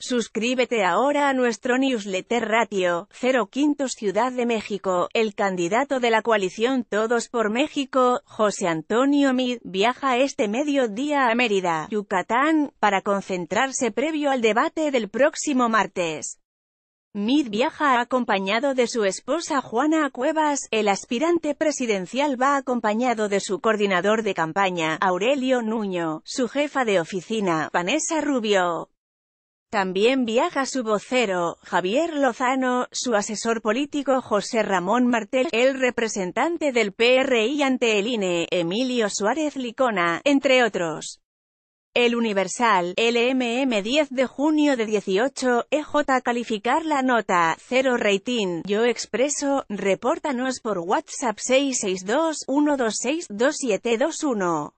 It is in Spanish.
Suscríbete ahora a nuestro newsletter Ratio, 05 Ciudad de México. El candidato de la coalición Todos por México, José Antonio Mid, viaja este mediodía a Mérida, Yucatán, para concentrarse previo al debate del próximo martes. Mid viaja acompañado de su esposa Juana Cuevas, el aspirante presidencial va acompañado de su coordinador de campaña, Aurelio Nuño, su jefa de oficina, Vanessa Rubio. También viaja su vocero, Javier Lozano, su asesor político José Ramón Martel, el representante del PRI ante el INE, Emilio Suárez Licona, entre otros. El Universal, LMM 10 de junio de 18, EJ calificar la nota, 0 rating, Yo Expreso, repórtanos por WhatsApp 662 126 2721.